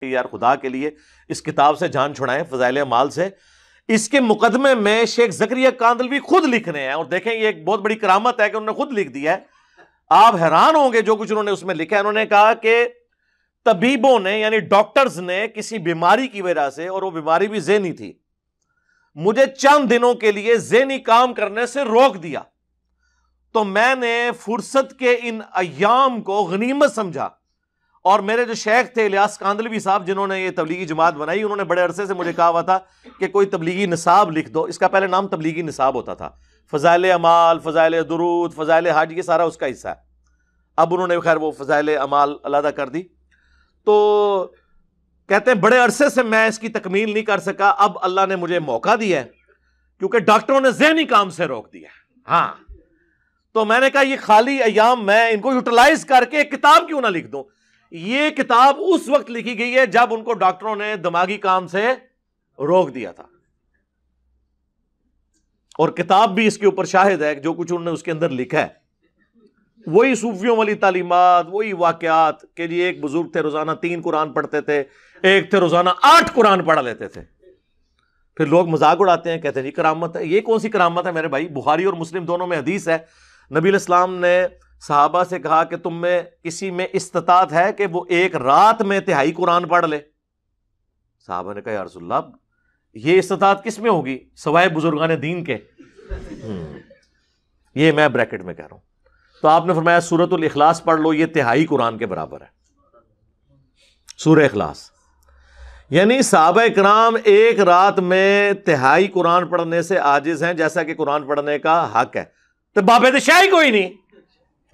कि यार खुदा के लिए इस किताब से जान छुड़ाए फजाइल माल से इसके मुकदमे में शेख जक्रिया कांदल भी खुद लिख रहे हैं और देखें ये एक बहुत बड़ी करामत है कि उन्होंने खुद लिख दिया है आप हैरान होंगे जो कुछ उन्होंने उसमें लिखा है उन्होंने कहा कि तबीबों ने यानी डॉक्टर्स ने किसी बीमारी की वजह से और वो बीमारी भी जेनी थी मुझे चंद दिनों के लिए जेनी काम करने से रोक दिया तो मैंने फुर्सत के इन अयाम को गनीमत समझा और मेरे जो शेख थे इलियास कांदलवी साहब जिन्होंने ये तबलीगी जमात बनाई उन्होंने बड़े अरसे से मुझे कहा हुआ था कि कोई तबलीगी निसाब लिख दो इसका पहले नाम तबलीगी निसाब होता था फ़जाइल अमाल फ़जाइल दरूद फ़जाइल हाज ये सारा उसका हिस्सा है अब उन्होंने खैर वो फ़जाइल अमाल अलादा कर दी तो कहते हैं बड़े अरसे से मैं इसकी तकमील नहीं कर सका अब अल्लाह ने मुझे मौका दिया है क्योंकि डॉक्टरों ने जहनी काम से रोक दिया हाँ तो मैंने कहा ये खाली अयाम मैं इनको यूटिलाइज करके एक किताब क्यों ना लिख दूँ ये किताब उस वक्त लिखी गई है जब उनको डॉक्टरों ने दिमागी काम से रोक दिया था और किताब भी इसके ऊपर शाहिद है जो कुछ उन्होंने उसके अंदर लिखा है वही सूफियों वाली तालीमत वही वाकत के लिए एक बुजुर्ग थे रोजाना तीन कुरान पढ़ते थे एक थे रोजाना आठ कुरान पढ़ा लेते थे फिर लोग मजाक उड़ाते हैं कहते हैं जी करामत है ये कौन सी करामत है मेरे भाई बुहारी और मुस्लिम दोनों में हदीस है नबी इस्लाम ने साहबा से कहा कि तुम में किसी में इस्तात है कि वो एक रात में तिहाई कुरान पढ़ ले साहबा ने कहा यारसोल्ला ये इस्तात किस में होगी सवाए बुजुर्गान दीन के हम्म। ये मैं ब्रैकेट में कह रहा हूं तो आपने फरमाया सूरत इखलास पढ़ लो ये तिहाई कुरान के बराबर है सूर अखलास यानी साहब कराम एक रात में तिहाई कुरान पढ़ने से आजिज हैं जैसा कि कुरान पढ़ने का हक है तो बाबे तो शाही कोई नहीं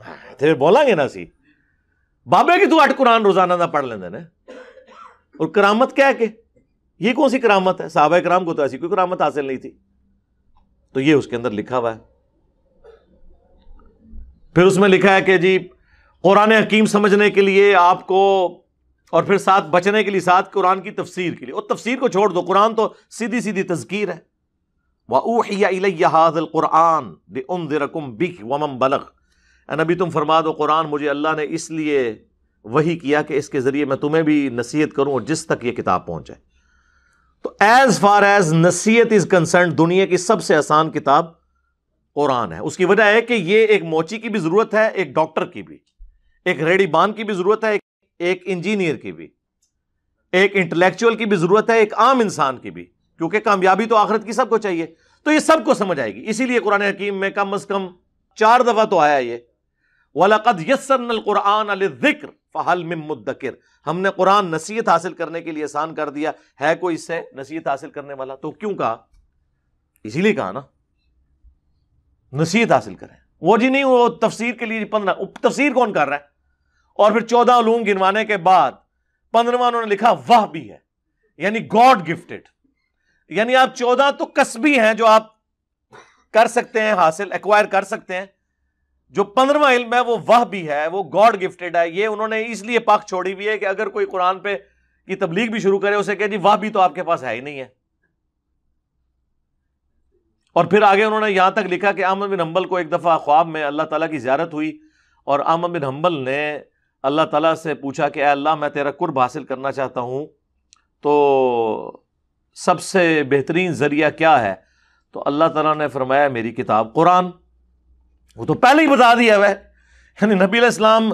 तो फिर बोलेंगे ना सी बाबे की तू अठ कुरान रोजाना ना पढ़ लेंगे ने और करामत कह के ये कौन सी करामत है साहब कराम को तो ऐसी कोई करामत हासिल नहीं थी तो ये उसके अंदर लिखा हुआ है फिर उसमें लिखा है कि जी कुरान हकीम समझने के लिए आपको और फिर साथ बचने के लिए साथ कुरान की तफसीर के लिए और तफसीर को छोड़ दो कुरान तो सीधी सीधी तस्कीर है वाह हाजल कुरान बलग नबी तुम फरमा दो कुरान मुझे अल्लाह ने इसलिए वही किया कि इसके ज़रिए मैं तुम्हें भी नसीहत करूँ और जिस तक ये किताब पहुंचे तो एज़ फार एज़ नसीहत इज़ कंसर्न दुनिया की सबसे आसान किताब कुरान है उसकी वजह है कि ये एक मोची की भी ज़रूरत है एक डॉक्टर की भी एक रेडी बान की भी ज़रूरत है एक इंजीनियर की भी एक इंटेलेक्चुअल की भी ज़रूरत है एक आम इंसान की भी क्योंकि कामयाबी तो आखिरत की सबको चाहिए तो ये सबको समझ आएगी इसीलिए कुरान हकीम में कम अज़ कम चार दफ़ा तो आया ये वलकद यसरनल कुरान अलक्र फ़हल मुद्दकिर हमने कुरान नसीहत हासिल करने के लिए आसान कर दिया है कोई इससे नसीहत हासिल करने वाला तो क्यों कहा इसीलिए कहा ना नसीहत हासिल करें वो जी नहीं वो तफसीर के लिए पंद्रह तफसीर कौन कर रहा है और फिर चौदह अलूम गिनवाने के बाद पंद्रवा उन्होंने लिखा वह भी है यानी गॉड गिफ्टेड यानी आप चौदह तो कस्बी हैं जो आप कर सकते हैं हासिल एक्वायर कर सकते हैं जो पंद्रवा इल्म है वो वह भी है वो गॉड गिफ्टेड है ये उन्होंने इसलिए पाक छोड़ी हुई है कि अगर कोई कुरान पे की तबलीग भी शुरू करे उसे कह जी वह भी तो आपके पास है ही नहीं है और फिर आगे उन्होंने यहां तक लिखा कि आमद बिन हम्बल को एक दफ़ा ख्वाब में अल्लाह तला की ज्यारत हुई और आमद बिन हम्बल ने अल्लाह तला से पूछा कि अल्लाह मैं तेरा कुर्ब हासिल करना चाहता हूं तो सबसे बेहतरीन ज़रिया क्या है तो अल्लाह तला ने फरमाया मेरी किताब कुरान वो तो पहले ही बता दिया वह यानी नबी इस्लाम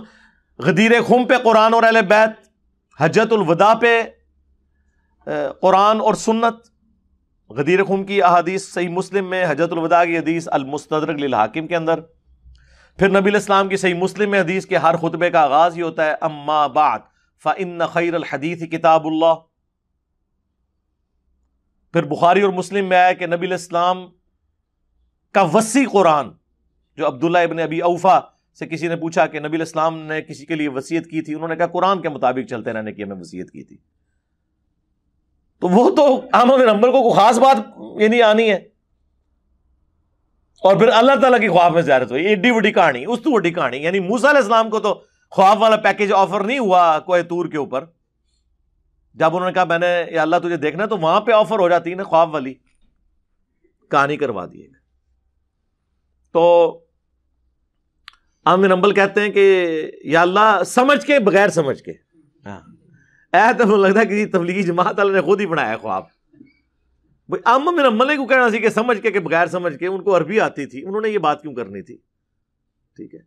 गदीर खुम पे कुरान और अल बैत हजतुलवदा पे कुरान और सुन्नत गदीर खुम की अहादीस सही मुस्लिम में हजरतुलवदा की हदीस अलमुस्तरक हाकिम के अंदर फिर नबी इस्लाम की सही मुस्लिम में हदीस के हर खुतबे का आगाज़ ही होता है अम्मा बाद फा खैर हदीस किताबुल्ला फिर बुखारी और मुस्लिम में आया कि नबी इस्लाम का वसी कुरान जो अब्दुल्ला इबन अबी अवफा से किसी ने पूछा कि नबी इस्लाम ने किसी के लिए वसीयत की थी उन्होंने कहा कुरान के मुताबिक चलते रहने की हमें वसीयत की थी तो वो तो आम अहमद नंबर को खास बात ये नहीं आनी है और फिर अल्लाह ताला की ख्वाब में ज्यारत हुई एड्डी वडी कहानी उस तो वडी कहानी यानी मूसा इस्लाम को तो ख्वाब वाला पैकेज ऑफर नहीं हुआ कोई तूर के ऊपर जब उन्होंने कहा मैंने या अल्लाह तुझे देखना तो वहां पे ऑफर हो जाती है ना ख्वाब वाली कहानी करवा दिएगा तो आमिर अम्बल कहते हैं कि या अल्लाह समझ के बगैर समझ के हाँ ऐ तो लगता कि तबलीगी जमात वाले ने खुद ही बनाया ख्वाब भाई आम मेरा मले को कहना सी कि समझ के कि बगैर समझ के उनको अरबी आती थी उन्होंने ये बात क्यों करनी थी ठीक है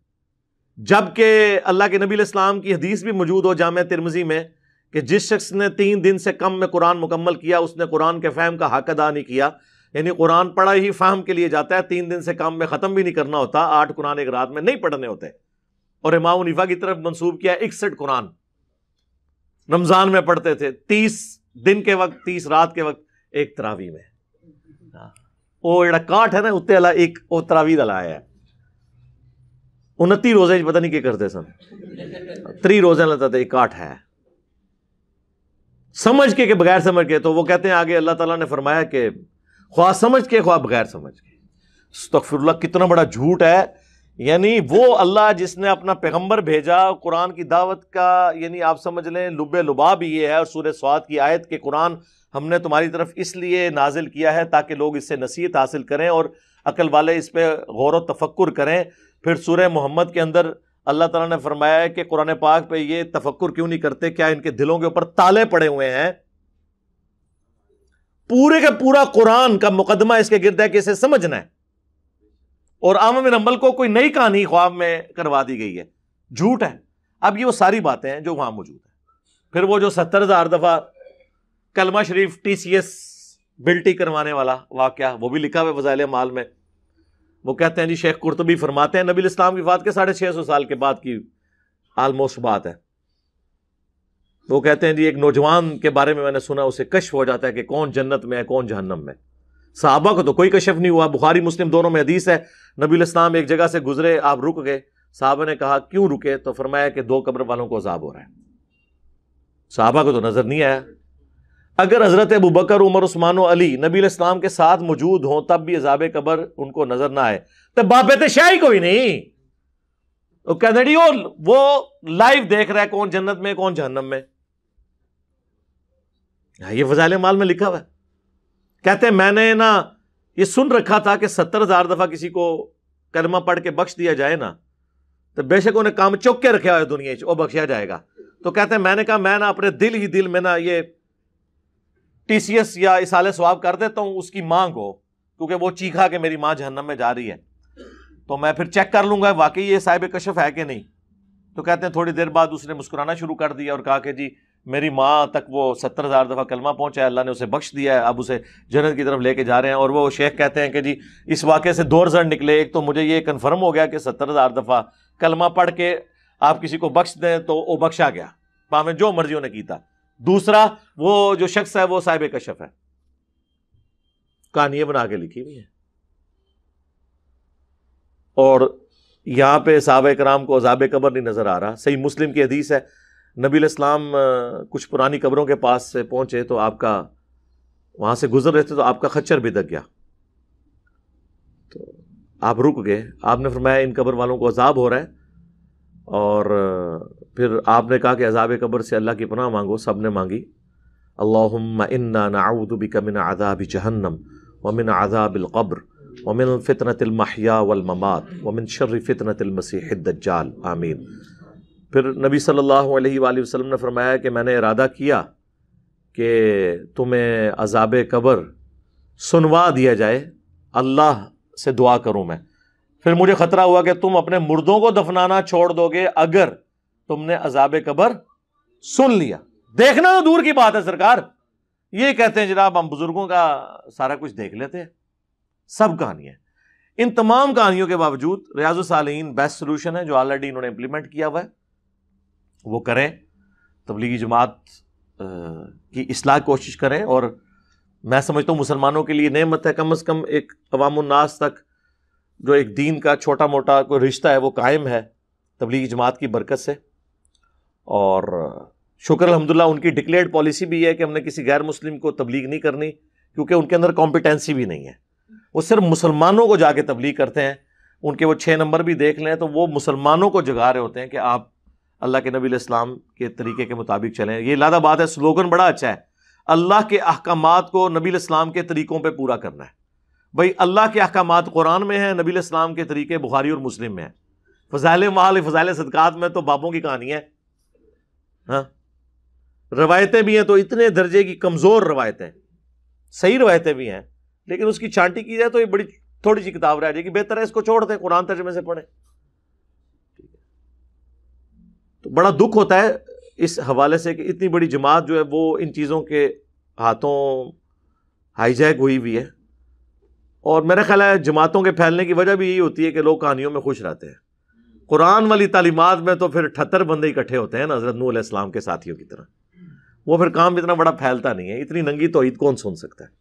जबकि अल्लाह के नबी इस्लाम की हदीस भी मौजूद हो जाम तिरमजी में कि जिस शख्स ने तीन दिन से कम में कुरान मुकम्मल किया उसने कुरान के फहम का हक अदा नहीं किया यानी कुरान पढ़ा ही फाहम के लिए जाता है तीन दिन से काम में ख़त्म भी नहीं करना होता आठ कुरान एक रात में नहीं पढ़ने होते और इमाम उनीफा की तरफ मंसूब किया इकसठ कुरान रमज़ान में पढ़ते थे तीस दिन के वक्त तीस रात के वक्त एक तरावी में वो हाँ। जरा कांठ है ना उत्ते अला एक तरावी दला है उनती रोजे पता नहीं क्या करते सर त्री रोजे लगता था एक काठ है समझ के के बगैर समझ के तो वो कहते हैं आगे अल्लाह ताला ने फरमाया कि ख्वा समझ के ख्वाब बगैर समझ के तकफरल्ला कितना बड़ा झूठ है यानी वो अल्लाह जिसने अपना पैगम्बर भेजा कुरान की दावत का यानी आप समझ लें लुब भी ये है और सूर स्वाद की आयत के कुरान हमने तुम्हारी तरफ इसलिए नाजिल किया है ताकि लोग इससे नसीहत हासिल करें और अकल वाले इस पर गौर व तफक्र करें फिर सूर मोहम्मद के अंदर अल्लाह तला ने फरमाया है कि कुरान पाक पर यह तफक् क्यों नहीं करते क्या इनके दिलों के ऊपर ताले पड़े हुए हैं पूरे का पूरा कुरान का मुकदमा इसके गिरद है कि इसे समझना है और आम बिन अम्बल को कोई नई कहानी ख्वाब में करवा दी गई है झूठ है अब ये वो सारी बातें हैं जो वहां मौजूद है फिर वो जो सत्तर हजार दफा कलमा शरीफ टी सी एस बिल्टी करवाने वाला वाक़ वो भी लिखा हुआ वजायल माल में वो कहते हैं जी शेख कुरतबी फरमाते हैं नबी इस्लाम की बात के साढ़े छह सौ साल के बाद की आलमोस्ट बात है तो वो कहते हैं जी एक नौजवान के बारे में मैंने सुना उसे कश्फ हो जाता है कि कौन जन्नत में है कौन जहन्नम में साहबा को तो कोई कशफ नहीं हुआ बुखारी मुस्लिम दोनों में हदीस है नबी इस्लाम एक जगह से गुजरे आप रुक गए साहबा ने कहा क्यों रुके तो फरमाया कि दो कब्र वालों को अजाब हो रहा है साहबा को तो नजर नहीं आया अगर हजरत अबू बकर उमर उस्मान अली नबी इस्लाम के साथ मौजूद हों तब भी अजाब कबर उनको नजर ना आए तो तो शाही कोई नहीं वो कहने वो लाइव देख रहा है कौन जन्नत में कौन जहन्नम में हाँ, ये फजाइल माल में लिखा हुआ है कहते हैं मैंने ना ये सुन रखा था कि सत्तर हजार दफा किसी को कलमा पढ़ के बख्श दिया जाए ना तो बेशक उन्हें काम चौक के रखा हुआ है दुनिया वो बख्शा जाएगा तो कहते हैं मैंने कहा मैं ना अपने दिल ही दिल में ना ये टी सी एस या इसाले स्वाब कर देता हूं उसकी माँ को क्योंकि वो चीखा के मेरी माँ जहन्नम में जा रही है तो मैं फिर चेक कर लूंगा वाकई ये साहिब कशफ है कि नहीं तो कहते हैं थोड़ी देर बाद उसने मुस्कुराना शुरू कर दिया और कहा कि जी मेरी माँ तक वो सत्तर हज़ार दफ़ा कलमा पहुँचा है अल्लाह ने उसे बख्श दिया है अब उसे जन्नत की तरफ लेके जा रहे हैं और वो शेख कहते हैं कि जी इस वाक़े से दो रिजल्ट निकले एक तो मुझे ये कन्फर्म हो गया कि सत्तर हज़ार दफ़ा कलमा पढ़ के आप किसी को बख्श दें तो वो बख्शा गया भावे जो मर्जी ने की था दूसरा वो जो शख्स है वो साहिब कशफ है कहानियाँ बना के लिखी हुई है और यहाँ पे साहब कराम को अजाब कबर नहीं नज़र आ रहा सही मुस्लिम की हदीस है नबी इस्लाम कुछ पुरानी कब्रों के पास से पहुंचे तो आपका वहाँ से गुजर रहे थे तो आपका खच्चर भी दक गया तो आप रुक गए आपने फरमाया इन कब्र वालों को अजाब हो रहा है और फिर आपने कहा कि अजाब कब्र से अल्लाह की पनाह मांगो सब ने मांगी अल्ला इन्ना नाउदबी कमिन आजाब जहन्नम वमिन आदाबिलकब्र वमिन महिया वलममात वमिन शर्र जाल आमीन फिर नबी सल्लल्लाहु अलैहि वसल्लम ने फरमाया कि मैंने इरादा किया कि तुम्हें अजाब क़बर सुनवा दिया जाए अल्लाह से दुआ करूँ मैं फिर मुझे ख़तरा हुआ कि तुम अपने मुर्दों को दफनाना छोड़ दोगे अगर तुमने अजाब क़बर सुन लिया देखना तो दूर की बात है सरकार ये कहते हैं जनाब हम बुजुर्गों का सारा कुछ देख लेते हैं सब कहानियां इन तमाम कहानियों के बावजूद रियाजुल सालीन बेस्ट सोल्यूशन है जो ऑलरेडी इन्होंने इंप्लीमेंट किया हुआ है वो करें तबलीगी जमात की असलाह कोशिश करें और मैं समझता हूँ मुसलमानों के लिए नमत है कम अज़ कम एक अवामनास तक जो एक दीन का छोटा मोटा कोई रिश्ता है वो कायम है तबलीगी जमात की बरकत से और शुक्र अलहमदिल्ला उनकी डिक्लेयर्ड पॉलिसी भी है कि हमने किसी गैर मुस्लिम को तबलीग नहीं करनी क्योंकि उनके अंदर कॉम्पिटेंसी भी नहीं है वो सिर्फ मुसलमानों को जाके तबलीग करते हैं उनके वो छः नंबर भी देख लें तो वो मुसलमानों को जगा रहे होते हैं कि आप अल्लाह के नबी इस्लाम के तरीके के मुताबिक चलें ये लादा बात है स्लोगन बड़ा अच्छा है अल्लाह के अहकाम को नबी इस्लाम के तरीकों पर पूरा करना है भाई अल्लाह के अहकाम कुरान में हैं नबी इस्लाम के तरीके बुखारी और मुस्लिम में है फ़जाइल माल फ़जाइल सदक़ात में तो बापों की कहानी है हाँ रवायतें भी हैं तो इतने दर्जे की कमज़ोर रवायतें सही रवायतें भी हैं लेकिन उसकी छांटी की जाए तो ये बड़ी थोड़ी सी किताब रह जाएगी बेहतर है इसको छोड़ दें कुरान तर्जमे से पढ़ें तो बड़ा दुख होता है इस हवाले से कि इतनी बड़ी जमात जो है वो इन चीज़ों के हाथों हाईजैक हुई हुई है और मेरा ख्याल है जमातों के फैलने की वजह भी यही होती है कि लोग कहानियों में खुश रहते हैं कुरान वाली तालीमत में तो फिर अठहत्तर बंदे इकट्ठे होते हैं ना हजरत नूल इस्लाम के साथियों की तरह वो फिर काम इतना बड़ा फैलता नहीं है इतनी नंगी तोहिद कौन सुन सकता है